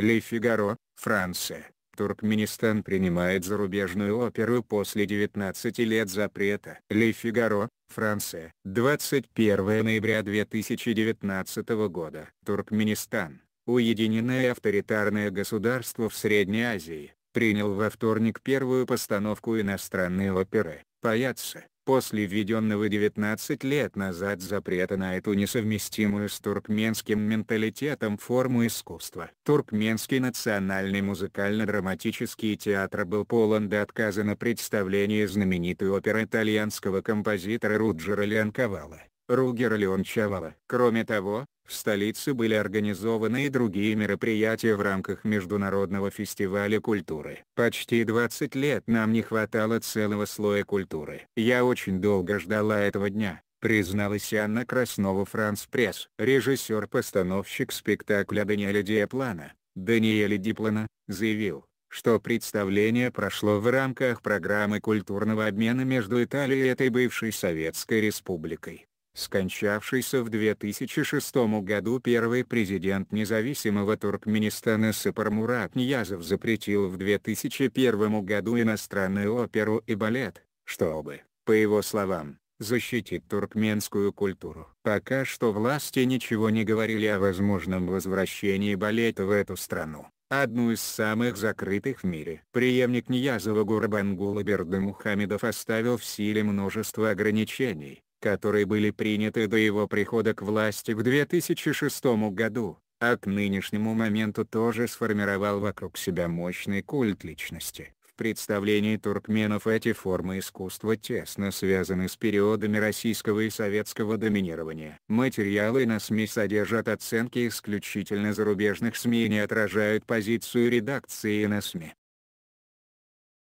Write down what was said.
Ле Фигаро, Франция. Туркменистан принимает зарубежную оперу после 19 лет запрета. Ле Фигаро, Франция. 21 ноября 2019 года. Туркменистан, уединенное авторитарное государство в Средней Азии, принял во вторник первую постановку иностранной оперы «Паяться» после введенного 19 лет назад запрета на эту несовместимую с туркменским менталитетом форму искусства. Туркменский национальный музыкально-драматический театр был полон до отказа на представление знаменитой оперы итальянского композитора Руджера Леонковала. Ругера Леончавала. Кроме того, в столице были организованы и другие мероприятия в рамках Международного фестиваля культуры. Почти 20 лет нам не хватало целого слоя культуры. Я очень долго ждала этого дня призналась Анна Краснова Франс Пресс. Режиссер-постановщик спектакля Даниэля Диаплана, Даниэля Диплана, заявил, что представление прошло в рамках программы культурного обмена между Италией и этой бывшей Советской Республикой скончавшийся в 2006 году первый президент независимого Туркменистана Сапармурат Ниязов запретил в 2001 году иностранную оперу и балет, чтобы, по его словам, защитить туркменскую культуру. Пока что власти ничего не говорили о возможном возвращении балета в эту страну, одну из самых закрытых в мире. Преемник Ниязова Гурбангула Бердамухамедов оставил в силе множество ограничений, которые были приняты до его прихода к власти в 2006 году, а к нынешнему моменту тоже сформировал вокруг себя мощный культ личности. В представлении туркменов эти формы искусства тесно связаны с периодами российского и советского доминирования. Материалы на СМИ содержат оценки исключительно зарубежных СМИ и не отражают позицию редакции на СМИ.